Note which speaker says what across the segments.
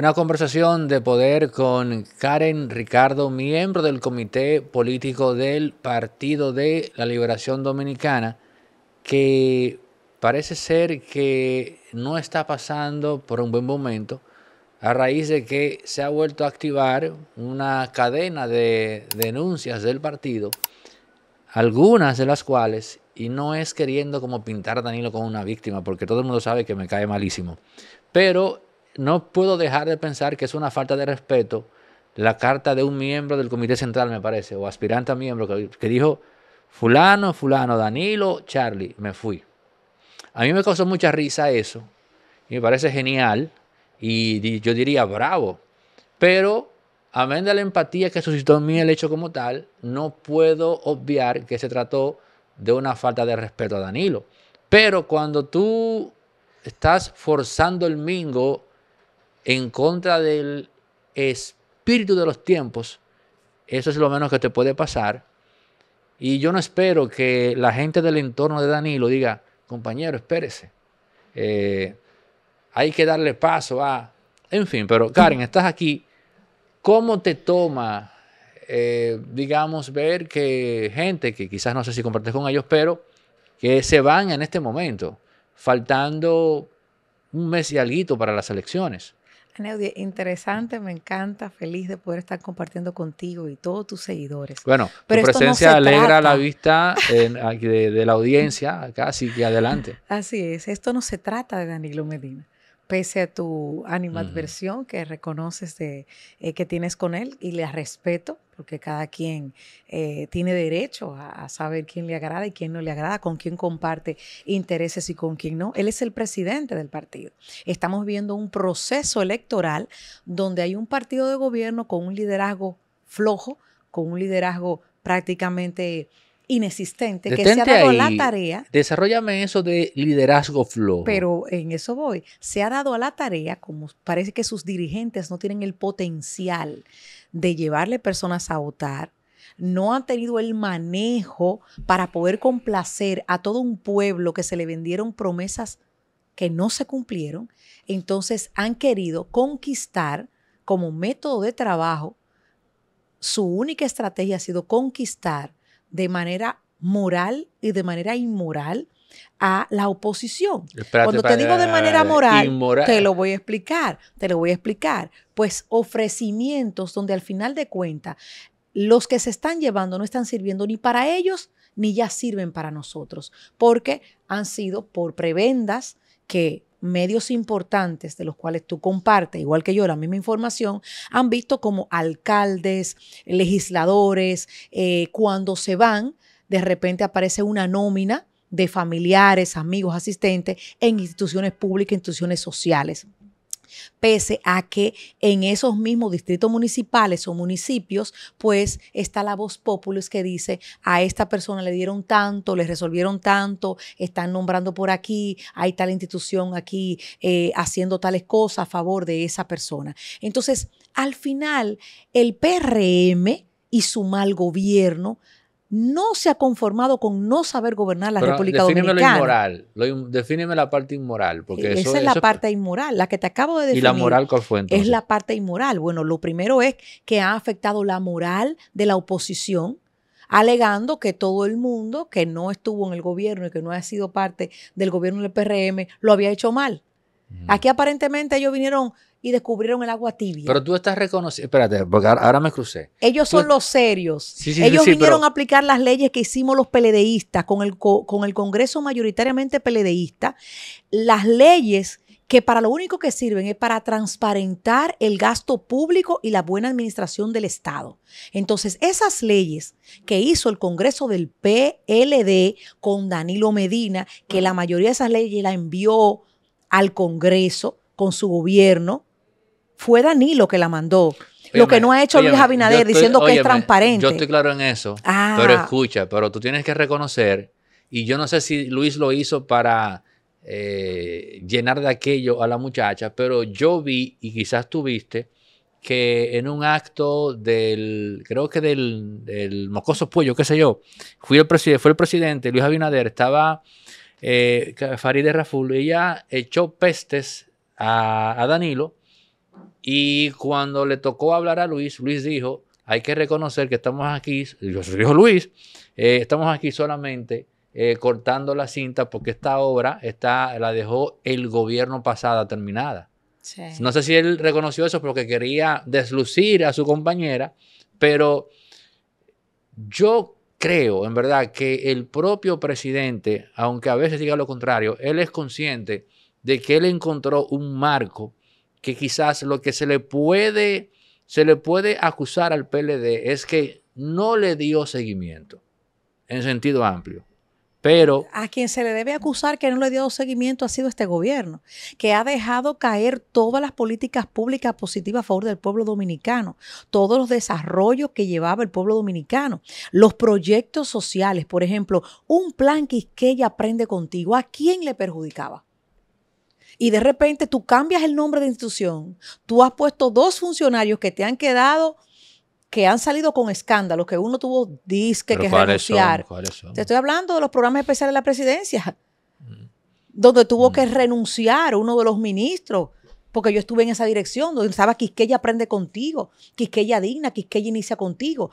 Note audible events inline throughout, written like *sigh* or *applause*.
Speaker 1: Una conversación de poder con Karen Ricardo, miembro del comité político del Partido de la Liberación Dominicana, que parece ser que no está pasando por un buen momento a raíz de que se ha vuelto a activar una cadena de denuncias del partido, algunas de las cuales, y no es queriendo como pintar a Danilo como una víctima, porque todo el mundo sabe que me cae malísimo, pero no puedo dejar de pensar que es una falta de respeto la carta de un miembro del Comité Central, me parece, o aspirante a miembro, que, dijo, fulano, fulano, Danilo, Charlie, me fui. A mí me causó mucha risa eso, y me parece genial, y, yo diría bravo, pero amén de la empatía que suscitó en mí el hecho como tal, no puedo obviar que se trató de una falta de respeto a Danilo. Pero cuando tú estás forzando el mingo en contra del espíritu de los tiempos, eso es lo menos que te puede pasar. Y yo no espero que la gente del entorno de Danilo diga, compañero, espérese. Eh, hay que darle paso a... En fin, pero Karen, estás aquí. ¿Cómo te toma, eh, digamos, ver que gente que quizás no sé si compartes con ellos, pero que se van en este momento, faltando un mes y alguito para las elecciones?
Speaker 2: interesante, me encanta, feliz de poder estar compartiendo contigo y todos tus seguidores. Bueno, Pero tu presencia alegra la
Speaker 1: vista de, la audiencia acá, así que adelante.
Speaker 2: Así es, esto no se trata de Danilo Medina, pese a tu animadversión que reconoces de, eh, que tienes con él y le respeto, porque cada quien eh, tiene derecho a, saber quién le agrada y quién no le agrada, con quién comparte intereses y con quién no. Él es el presidente del partido. Estamos viendo un proceso electoral donde hay un partido de gobierno con un liderazgo flojo, con un liderazgo prácticamente inexistente, que se ha dado a la tarea.
Speaker 1: Desarrollame eso de liderazgo flow. Pero
Speaker 2: en eso voy. Se ha dado a la tarea, como parece que sus dirigentes no tienen el potencial de llevarle personas a votar, no han tenido el manejo para poder complacer a todo un pueblo que se le vendieron promesas que no se cumplieron, entonces han querido conquistar como método de trabajo, su única estrategia ha sido conquistar de manera moral y de manera inmoral a la oposición.
Speaker 1: Cuando te digo de manera moral, te lo voy
Speaker 2: a explicar, te lo voy a explicar. Pues ofrecimientos donde al final de cuentas los que se están llevando no están sirviendo ni para ellos ni ya sirven para nosotros, porque han sido por prebendas que medios importantes de los cuales tú compartes, igual que yo, la misma información, han visto como alcaldes, legisladores, eh, cuando se van, de repente aparece una nómina de familiares, amigos, asistentes en instituciones públicas, instituciones sociales pese a que en esos mismos distritos municipales o municipios, pues está la voz populus que dice, a esta persona le dieron tanto, le resolvieron tanto, están nombrando por aquí, hay tal institución aquí eh, haciendo tales cosas a favor de esa persona. Entonces, al final, el PRM y su mal gobierno no se ha conformado con no saber gobernar la República Dominicana.
Speaker 1: lo inmoral, defíneme la parte inmoral. Porque Esa es la parte
Speaker 2: inmoral, la que te acabo de decir ¿Y la moral con fue Es la parte inmoral. Bueno, lo primero es que ha afectado la moral de la oposición, alegando que todo el mundo que no estuvo en el gobierno y que no ha sido parte del gobierno del PRM lo había hecho mal. Aquí aparentemente ellos vinieron y descubrieron el agua tibia.
Speaker 1: Pero tú estás reconociendo, espérate, porque ahora me crucé. Ellos son los
Speaker 2: serios. ellos vinieron a aplicar las leyes que hicimos los peledeístas con el, con el Congreso mayoritariamente peledeísta. Las leyes que para lo único que sirven es para transparentar el gasto público y la buena administración del Estado. Entonces, esas leyes que hizo el Congreso del PLD con Danilo Medina, que la mayoría de esas leyes la envió al Congreso con su gobierno. Fue Danilo que la mandó. lo que no ha hecho Luis Abinader diciendo que es transparente. Yo estoy
Speaker 1: claro en eso. Pero ah. escucha, pero tú tienes que reconocer, y yo no sé si Luis lo hizo para eh, llenar de aquello a la muchacha, pero yo vi, y quizás tú viste, que en un acto del, creo que del, del Mocoso Pollo, qué sé yo, fui el fue el presidente Luis Abinader, estaba eh, Farideh Raful, ella echó pestes a, Danilo y cuando le tocó hablar a Luis, Luis dijo, hay que reconocer que estamos aquí, dijo Luis, eh, estamos aquí solamente eh, cortando la cinta porque esta obra está, la dejó el gobierno pasada terminada. No sé si él reconoció eso porque quería deslucir a su compañera, pero yo creo, en verdad, que el propio presidente, aunque a veces diga lo contrario, él es consciente de que él encontró un marco que quizás lo que se le puede, se le puede acusar al PLD es que no le dio seguimiento en sentido amplio a quien se le debe acusar que no le ha dado seguimiento
Speaker 2: ha sido este gobierno, que ha dejado caer todas las políticas públicas positivas a favor del pueblo dominicano, todos los desarrollos que llevaba el pueblo dominicano, los proyectos sociales, por ejemplo, un plan que ella aprende contigo, ¿a quién le perjudicaba? Y de repente tú cambias el nombre de institución, tú has puesto dos funcionarios que te han quedado que han salido con escándalos, que uno tuvo disque que renunciar. Te estoy hablando de los programas especiales de la presidencia, mm. donde tuvo que mm. renunciar uno de los ministros, porque yo estuve en esa dirección, donde estaba Quisqueya aprende contigo, Quisqueya digna, Quisqueya inicia contigo.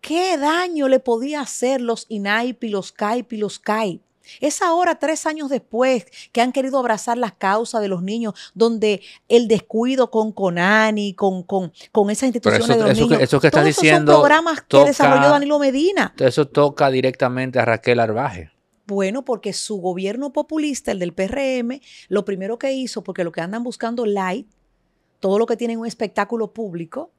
Speaker 2: ¿Qué daño le podía hacer los INAIP y los CAIP y los CAIP? Es ahora, tres años después, que han querido abrazar las causas de los niños, donde el descuido con Conani, con, con, con esas instituciones de los niños. Que, diciendo. Son programas que desarrolló Danilo Medina.
Speaker 1: Eso toca directamente a Raquel Arbaje.
Speaker 2: Bueno, porque su gobierno populista, el del PRM, lo primero que hizo, porque lo que andan buscando light, todo lo que tienen un espectáculo público,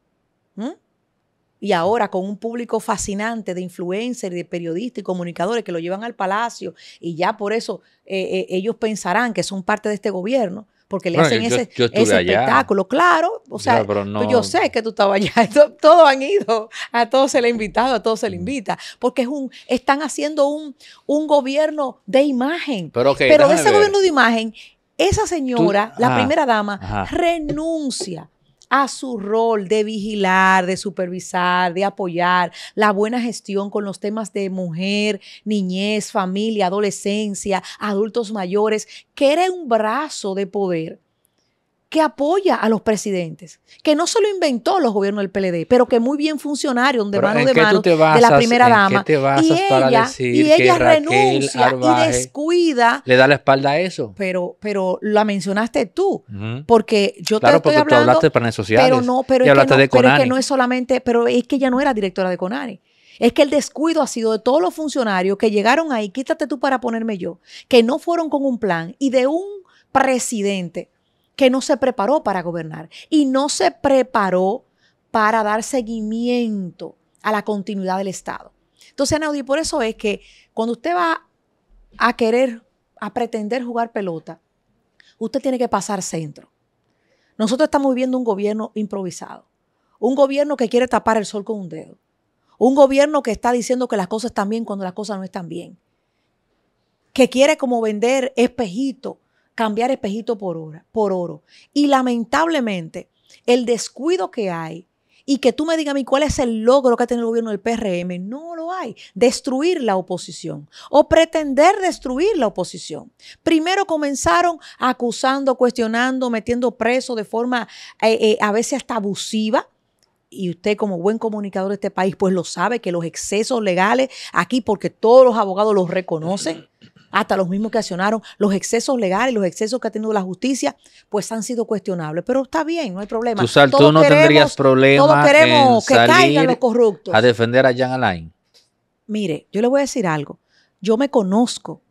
Speaker 2: y ahora con un público fascinante de influencers, de periodistas y comunicadores que lo llevan al palacio y ya por eso eh, eh, ellos pensarán que son parte de este gobierno porque le hacen ese, espectáculo. Claro, o sea, pues yo, sé que tú estabas allá, *laughs* todos han ido, a todos se le ha invitado, a todos se le mm. invita, porque es un, están haciendo un, un gobierno de imagen. Pero, de ese gobierno de imagen, esa señora, la primera dama, renuncia a su rol de vigilar, de supervisar, de apoyar la buena gestión con los temas de mujer, niñez, familia, adolescencia, adultos mayores, que era un brazo de poder que apoya a los presidentes, que no solo inventó los gobiernos del PLD, pero que muy bien funcionaron de mano de mano de la primera dama. y ella, y ella renuncia y descuida.
Speaker 1: Le da la espalda a eso.
Speaker 2: Pero, pero la mencionaste tú, porque yo claro, te porque Tú hablaste de planes
Speaker 1: sociales. Pero no, pero, es que no, pero es
Speaker 2: solamente, pero es que ella no era directora de Conani. Es que el descuido ha sido de todos los funcionarios que llegaron ahí, quítate tú para ponerme yo, que no fueron con un plan y de un presidente que no se preparó para gobernar y no se preparó para dar seguimiento a la continuidad del Estado. Entonces, Anaudí, por eso es que cuando usted va a querer, a pretender jugar pelota, usted tiene que pasar centro. Nosotros estamos viviendo un gobierno improvisado, un gobierno que quiere tapar el sol con un dedo, un gobierno que está diciendo que las cosas están bien cuando las cosas no están bien, que quiere como vender espejito cambiar espejito por, hora, por oro. Y lamentablemente, el descuido que hay y que tú me digas a mí cuál es el logro que ha tenido el gobierno del PRM. No lo hay. Destruir la oposición o pretender destruir la oposición. Primero comenzaron acusando, cuestionando, metiendo preso de forma eh, eh, a veces hasta abusiva. Y usted como buen comunicador de este país, pues lo sabe que los excesos legales aquí, porque todos los abogados los reconocen, hasta los mismos que accionaron, los excesos legales, los excesos que ha tenido la justicia, pues han sido cuestionables. Pero está bien, no hay problema. Tú, no tendrías problema que caigan los corruptos. A
Speaker 1: defender a Jean Alain.
Speaker 2: Mire, yo le voy a decir algo. Yo me conozco,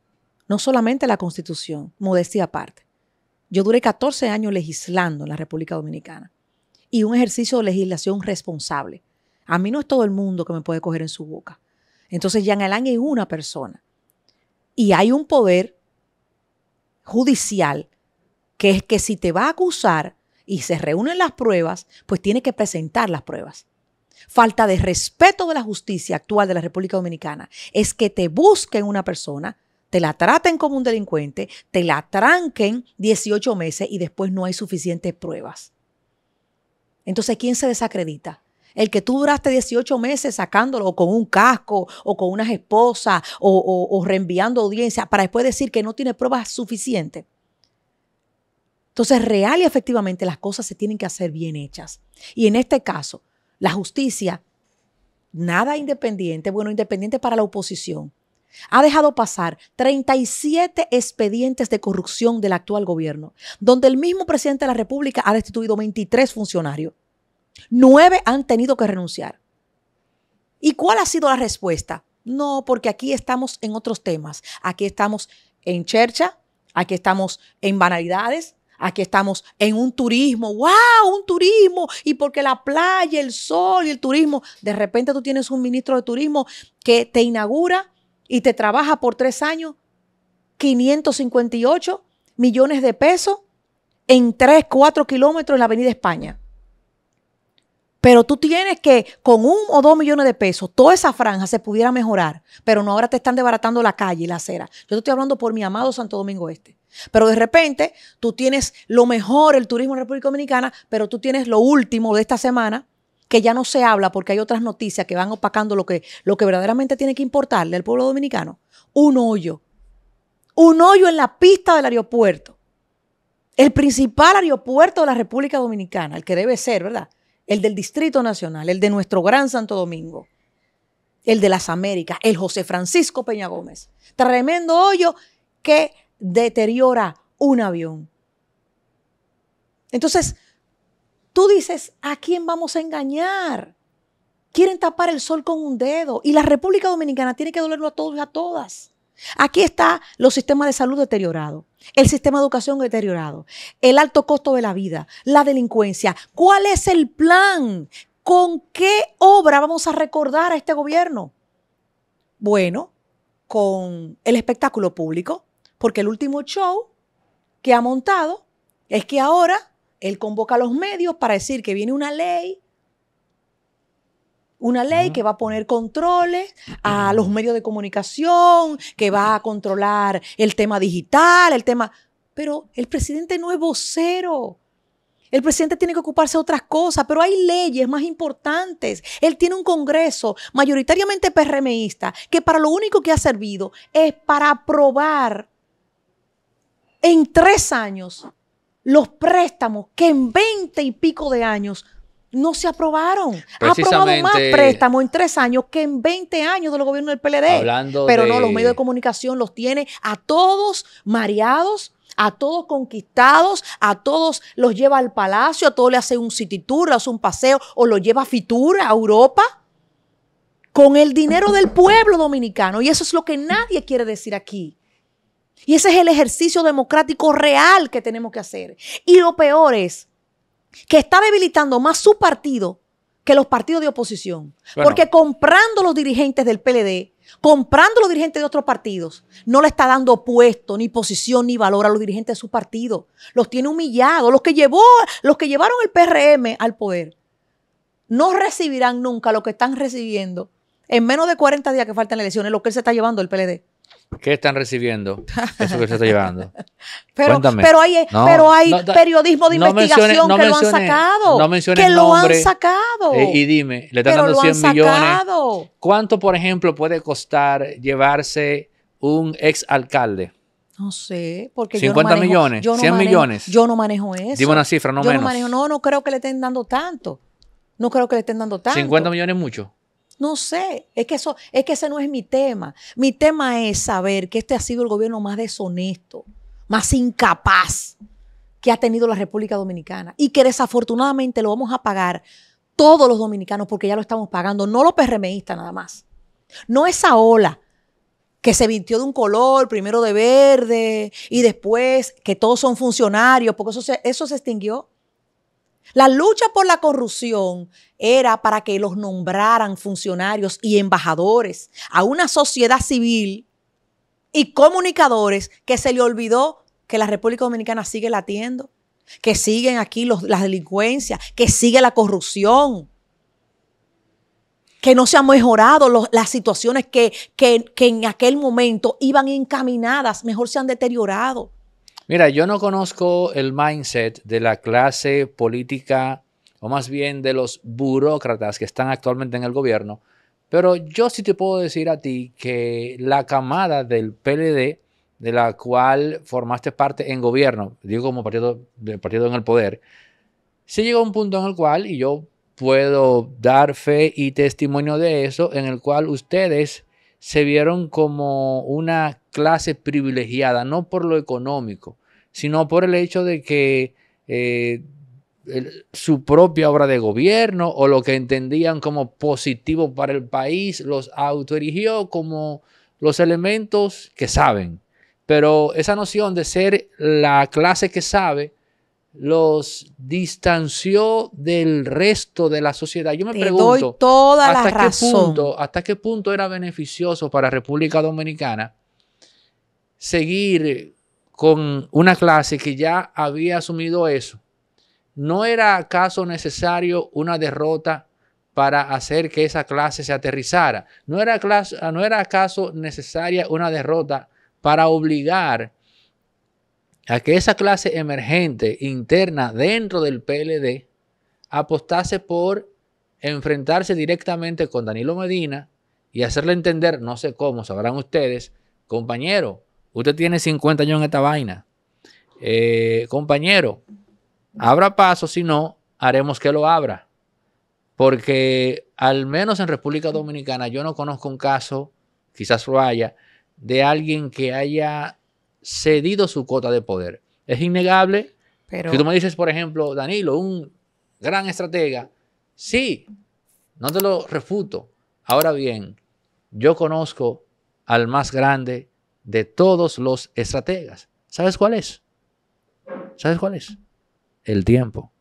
Speaker 2: no solamente la Constitución, modestia aparte. Yo duré 14 años legislando en la República Dominicana y un ejercicio de legislación responsable. A mí no es todo el mundo que me puede coger en su boca. Entonces, Jean Alain es una persona y hay un poder judicial que es que si te va a acusar y se reúnen las pruebas, pues tiene que presentar las pruebas. Falta de respeto de la justicia actual de la República Dominicana es que te busquen una persona, te la traten como un delincuente, te la tranquen 18 meses y después no hay suficientes pruebas. Entonces, ¿quién se desacredita? El que tú duraste 18 meses sacándolo con un casco o con unas esposas o, reenviando audiencias para después decir que no tiene pruebas suficientes. Entonces, real y efectivamente las cosas se tienen que hacer bien hechas. Y en este caso, la justicia, nada independiente, bueno, independiente para la oposición, ha dejado pasar 37 expedientes de corrupción del actual gobierno, donde el mismo presidente de la República ha destituido 23 funcionarios. Nueve han tenido que renunciar. ¿Y cuál ha sido la respuesta? No, porque aquí estamos en otros temas. Aquí estamos en chercha, aquí estamos en banalidades, aquí estamos en un turismo. ¡Wow! Un turismo. Y porque la playa, el sol y el turismo, de repente tú tienes un ministro de turismo que te inaugura y te trabaja por tres años 558 millones de pesos en 3, 4 kilómetros en la Avenida España. Pero tú tienes que con un o dos millones de pesos, toda esa franja se pudiera mejorar. Pero no ahora te están desbaratando la calle y la acera. Yo te estoy hablando por mi amado Santo Domingo Este. Pero de repente tú tienes lo mejor, el turismo en la República Dominicana, pero tú tienes lo último de esta semana, que ya no se habla porque hay otras noticias que van opacando lo que, lo que verdaderamente tiene que importarle al pueblo dominicano. Un hoyo. Un hoyo en la pista del aeropuerto. El principal aeropuerto de la República Dominicana, el que debe ser, ¿verdad? el del Distrito Nacional, el de nuestro gran Santo Domingo, el de las Américas, el José Francisco Peña Gómez. Tremendo hoyo que deteriora un avión. Entonces, tú dices, ¿a quién vamos a engañar? Quieren tapar el sol con un dedo y la República Dominicana tiene que dolerlo a todos y a todas. Aquí está los sistemas de salud deteriorados el sistema de educación deteriorado, el alto costo de la vida, la delincuencia. ¿Cuál es el plan? ¿Con qué obra vamos a recordar a este gobierno? Bueno, con el espectáculo público, porque el último show que ha montado es que ahora él convoca a los medios para decir que viene una ley una ley que va a poner controles a los medios de comunicación, que va a controlar el tema digital, el tema... Pero el presidente no es vocero. El presidente tiene que ocuparse de otras cosas, pero hay leyes más importantes. Él tiene un Congreso mayoritariamente PRMista que para lo único que ha servido es para aprobar en tres años los préstamos que en veinte y pico de años no se aprobaron. Ha aprobado más préstamos en tres años que en 20 años los gobiernos del PLD. Pero no, los medios de comunicación los tiene a todos mareados, a todos conquistados, a todos los lleva al palacio, a todos le hace un city tour, le hace un paseo o los lleva a Fitura, a Europa. Con el dinero del pueblo dominicano. Y eso es lo que nadie quiere decir aquí. Y ese es el ejercicio democrático real que tenemos que hacer. Y lo peor es que está debilitando más su partido que los partidos de oposición. Porque comprando los dirigentes del PLD, comprando los dirigentes de otros partidos, no le está dando puesto, ni posición, ni valor a los dirigentes de su partido. Los tiene humillados. Los que, llevó, los que llevaron el PRM al poder no recibirán nunca lo que están recibiendo en menos de 40 días que faltan elecciones, lo que él se está llevando el PLD.
Speaker 1: ¿Qué están recibiendo? Eso que se está llevando. *laughs* pero, pero hay, eh, pero hay periodismo de investigación que lo han sacado. No menciones Que lo han
Speaker 2: sacado. Eh, y
Speaker 1: dime, le están dando 100 millones. ¿Cuánto, por ejemplo, puede costar llevarse un ex alcalde?
Speaker 2: No sé, porque 50 yo no manejo, millones, yo 100 millones. Yo no manejo eso. Dime una cifra, no yo menos. No, manejo, no, no creo que le estén dando tanto. No creo que le estén dando tanto. 50
Speaker 1: millones es mucho.
Speaker 2: No sé, es que, eso, es que ese no es mi tema. Mi tema es saber que este ha sido el gobierno más deshonesto, más incapaz que ha tenido la República Dominicana y que desafortunadamente lo vamos a pagar todos los dominicanos porque ya lo estamos pagando, no los PRMistas nada más. No esa ola que se vistió de un color, primero de verde y después que todos son funcionarios, porque eso eso se extinguió. La lucha por la corrupción era para que los nombraran funcionarios y embajadores a una sociedad civil y comunicadores que se le olvidó que la República Dominicana sigue latiendo, que siguen aquí las delincuencias, que sigue la corrupción, que no se han mejorado las situaciones que en aquel momento iban encaminadas, mejor se han deteriorado.
Speaker 1: Mira, yo no conozco el mindset de la clase política o más bien de los burócratas que están actualmente en el gobierno, pero yo sí te puedo decir a ti que la camada del PLD, de la cual formaste parte en gobierno, digo como partido, de partido en el poder, se llegó a un punto en el cual, y yo puedo dar fe y testimonio de eso, en el cual ustedes se vieron como una clase privilegiada, no por lo económico, sino por el hecho de que eh, su propia obra de gobierno o lo que entendían como positivo para el país los autoerigió como los elementos que saben. Pero esa noción de ser la clase que sabe los distanció del resto de la sociedad. Yo me pregunto, ¿hasta, qué Punto, ¿hasta qué punto era beneficioso para República Dominicana seguir con una clase que ya había asumido eso? ¿No era acaso necesario una derrota para hacer que esa clase se aterrizara? ¿No era, no era acaso necesaria una derrota para obligar a que esa clase emergente interna dentro del PLD apostase por enfrentarse directamente con Danilo Medina y hacerle entender, no sé cómo, sabrán ustedes, compañero, usted tiene 50 años en esta vaina. Eh, compañero, abra paso, si no, haremos que lo abra. Porque al menos en República Dominicana yo no conozco un caso, quizás lo haya, de alguien que haya cedido su cuota de poder. Es innegable. Pero... Si tú me dices, por ejemplo, Danilo, un gran estratega, sí, no te lo refuto. Ahora bien, yo conozco al más grande de todos los estrategas. ¿Sabes cuál es? ¿Sabes cuál es? El tiempo.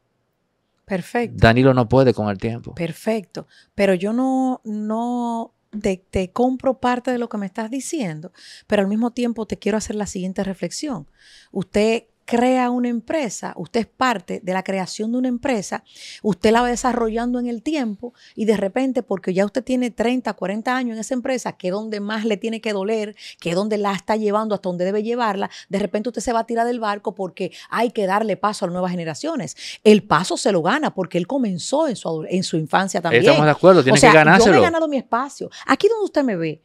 Speaker 1: Perfecto. Danilo no puede con el tiempo.
Speaker 2: Perfecto. Pero yo no, no te, compro parte de lo que me estás diciendo, pero al mismo tiempo te quiero hacer la siguiente reflexión. Usted crea una empresa, usted es parte de la creación de una empresa, usted la va desarrollando en el tiempo y de repente, porque ya usted tiene 30, 40 años en esa empresa, que es donde más le tiene que doler, que es donde la está llevando hasta donde debe llevarla, de repente usted se va a tirar del barco porque hay que darle paso a las nuevas generaciones. El paso se lo gana porque él comenzó en su, en su infancia también. Estamos de acuerdo, tiene que ganárselo. Yo he ganado mi espacio. Aquí donde usted me ve,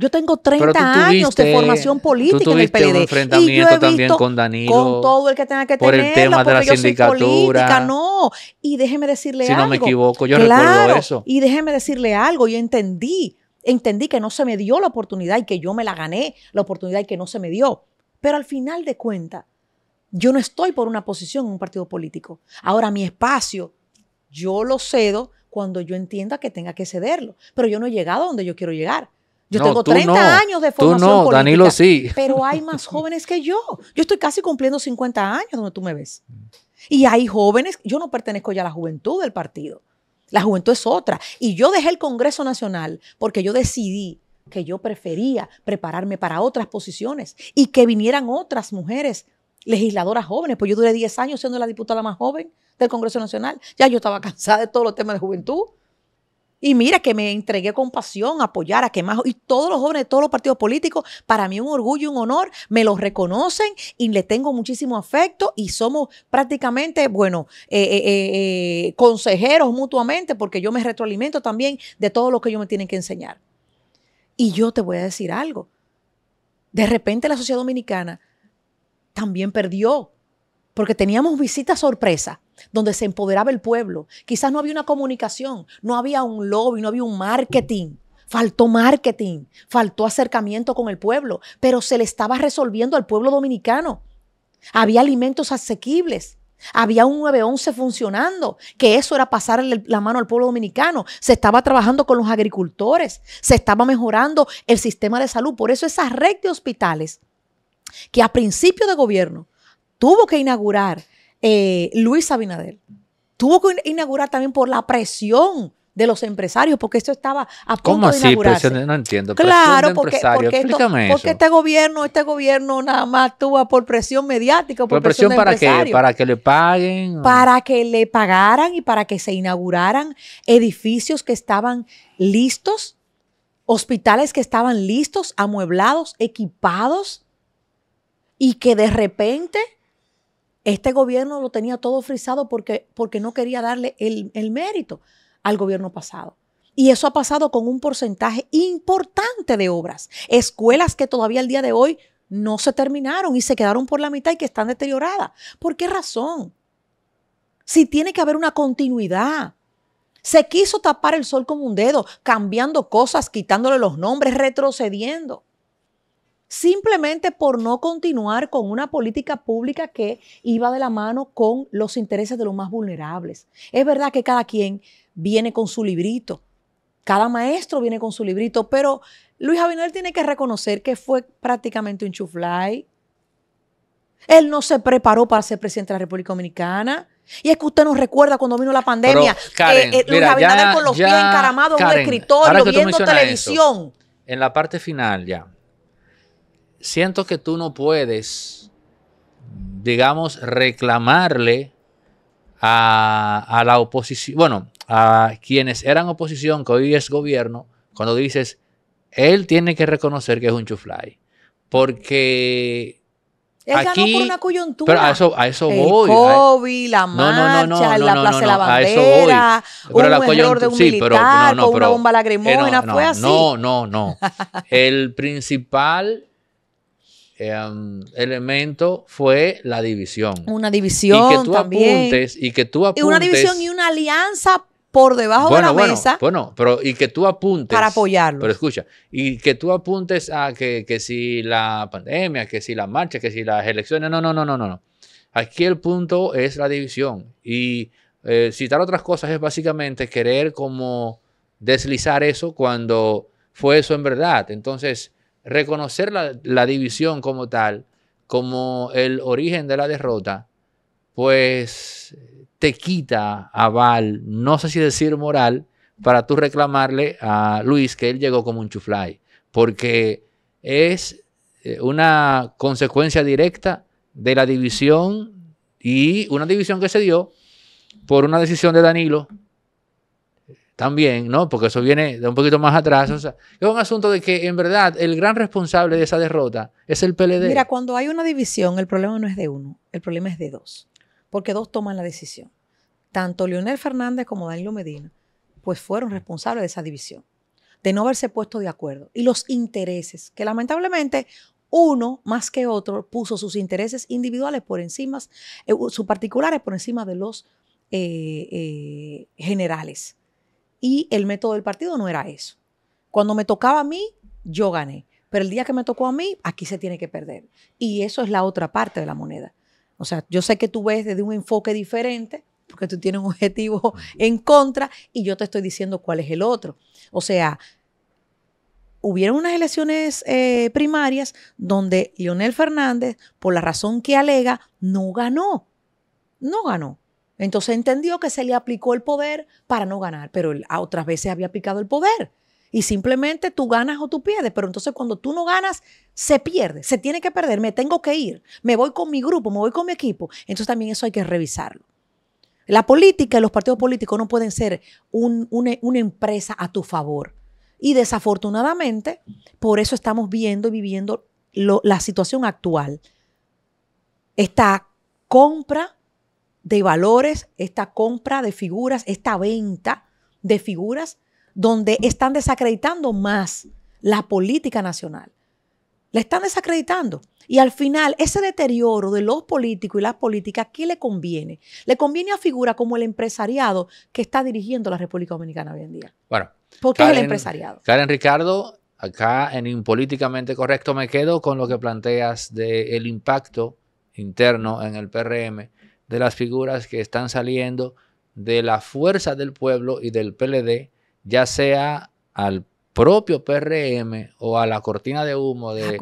Speaker 2: yo tengo 30 años de formación política en el PLD. y yo he visto también con Danilo. Con todo el que tenga que tener. Por el tema de la yo política, no. Y déjeme decirle algo. Si no me equivoco, yo recuerdo eso. Y déjeme decirle algo. Yo entendí. Entendí que no se me dio la oportunidad y que yo me la gané, la oportunidad y que no se me dio. Pero al final de cuentas, yo no estoy por una posición en un partido político. Ahora, mi espacio, yo lo cedo cuando yo entienda que tenga que cederlo. Pero yo no he llegado a donde yo quiero llegar.
Speaker 1: Yo tengo 30 años de formación. Tú no, Danilo sí.
Speaker 2: Pero hay más jóvenes que yo. Yo estoy casi cumpliendo 50 años donde tú me ves. Mm. Y hay jóvenes, yo no pertenezco ya a la juventud del partido. La juventud es otra. Y yo dejé el Congreso Nacional porque yo decidí que yo prefería prepararme para otras posiciones y que vinieran otras mujeres legisladoras jóvenes. Pues yo duré 10 años siendo la diputada más joven del Congreso Nacional. Ya yo estaba cansada de todos los temas de juventud. Y mira que me entregué con pasión a apoyar a que más y todos los jóvenes de todos los partidos políticos, para mí un orgullo y un honor, me los reconocen y le tengo muchísimo afecto y somos prácticamente, bueno, eh, eh, eh, consejeros mutuamente porque yo me retroalimento también de todo lo que ellos me tienen que enseñar. Y yo te voy a decir algo. De repente la sociedad dominicana también perdió porque teníamos visitas sorpresa donde se empoderaba el pueblo. Quizás no había una comunicación, no había un lobby, no había un marketing. Faltó marketing, faltó acercamiento con el pueblo, pero se le estaba resolviendo al pueblo dominicano. Había alimentos asequibles. Había un 911 funcionando, que eso era pasarle la mano al pueblo dominicano. Se estaba trabajando con los agricultores, se estaba mejorando el sistema de salud. Por eso esa red de hospitales que a principio de gobierno tuvo que inaugurar eh, Luis Abinader. Tuvo que inaugurar también por la presión de los empresarios, porque esto estaba a punto de inaugurarse. así?
Speaker 1: No entiendo. Claro, porque, porque, este
Speaker 2: gobierno, este gobierno nada más tuvo por presión mediática, por, presión, para qué? Para
Speaker 1: que le paguen.
Speaker 2: Para que le pagaran y para que se inauguraran edificios que estaban listos, hospitales que estaban listos, amueblados, equipados, y que de repente este gobierno lo tenía todo frisado porque, porque no quería darle el, el mérito al gobierno pasado. Y eso ha pasado con un porcentaje importante de obras. Escuelas que todavía al día de hoy no se terminaron y se quedaron por la mitad y que están deterioradas. ¿Por qué razón? Si tiene que haber una continuidad. Se quiso tapar el sol con un dedo, cambiando cosas, quitándole los nombres, retrocediendo simplemente por no continuar con una política pública que iba de la mano con los intereses de los más vulnerables. Es verdad que cada quien viene con su librito, cada maestro viene con su librito, pero Luis Abinader tiene que reconocer que fue prácticamente un chuflay. Él no se preparó para ser presidente de la República Dominicana. Y es que usted nos recuerda cuando vino la pandemia, eh, eh, Luis Abinader con los pies encaramados en un escritorio viendo televisión.
Speaker 1: en la parte final ya, siento que tú no puedes, digamos, reclamarle a, la oposición, bueno, a quienes eran oposición, que hoy es gobierno, cuando dices, él tiene que reconocer que es un chuflay, porque él aquí, ganó por una coyuntura. Pero a eso, a eso voy. El COVID,
Speaker 2: la marcha, no, no, no, la Plaza de la Bandera, a eso Pero la error de un sí, no, pero, una bomba eh, fue así. No,
Speaker 1: no, no. *laughs* el principal Em, elemento fue la división. Una
Speaker 2: división. Y que tú apuntes
Speaker 1: y que tú apuntes. una división
Speaker 2: y una alianza por debajo de la mesa.
Speaker 1: Bueno, pero y que tú apuntes. Para apoyarlo. Pero escucha, y que tú apuntes a que, si la pandemia, que si la marcha, que si las elecciones. No, no, no, no, no. Aquí el punto es la división. Y eh, citar otras cosas es básicamente querer como deslizar eso cuando fue eso en verdad. Entonces, reconocer la, división como tal, como el origen de la derrota, pues te quita aval, no sé si decir moral, para tú reclamarle a Luis que él llegó como un chuflay, porque es eh, una consecuencia directa de la división y una división que se dio por una decisión de Danilo también, ¿no? Porque eso viene de un poquito más atrás. O sea, es un asunto de que en verdad el gran responsable de esa derrota es el PLD. Mira, cuando
Speaker 2: hay una división, el problema no es de uno, el problema es de dos, porque dos toman la decisión. Tanto Leonel Fernández como Danilo Medina, pues fueron responsables de esa división, de no haberse puesto de acuerdo. Y los intereses, que lamentablemente uno más que otro puso sus intereses individuales por encima, eh, sus particulares por encima de los eh, eh, generales y el método del partido no era eso. Cuando me tocaba a mí, yo gané. Pero el día que me tocó a mí, aquí se tiene que perder. Y eso es la otra parte de la moneda. O sea, yo sé que tú ves desde un enfoque diferente, porque tú tienes un objetivo en contra y yo te estoy diciendo cuál es el otro. O sea, hubieron unas elecciones eh, primarias donde Lionel Fernández, por la razón que alega, no ganó. No ganó. Entonces entendió que se le aplicó el poder para no ganar, pero a ah, otras veces había aplicado el poder. Y simplemente tú ganas o tú pierdes, pero entonces cuando tú no ganas, se pierde, se tiene que perder, me tengo que ir, me voy con mi grupo, me voy con mi equipo. Entonces también eso hay que revisarlo. La política y los partidos políticos no pueden ser una, empresa a tu favor. Y desafortunadamente, por eso estamos viendo y viviendo la situación actual. Esta compra de valores, esta compra de figuras, esta venta de figuras, donde están desacreditando más la política nacional. La están desacreditando. Y al final, ese deterioro de los políticos y las políticas, ¿qué le conviene? Le conviene a figuras como el empresariado que está dirigiendo la República Dominicana hoy en día.
Speaker 1: Bueno. Porque el empresariado. Karen Ricardo, acá en Impolíticamente Correcto me quedo con lo que planteas del impacto interno en el PRM de las figuras que están saliendo de la fuerza del pueblo y del PLD, ya sea al propio PRM o a la cortina de humo de,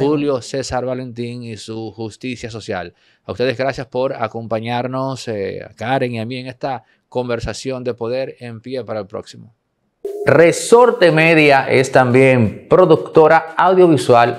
Speaker 1: Julio César Valentín y su justicia social. A ustedes gracias por acompañarnos, eh, a Karen y a mí, en esta conversación de poder en pie para el próximo. Resorte Media es también productora audiovisual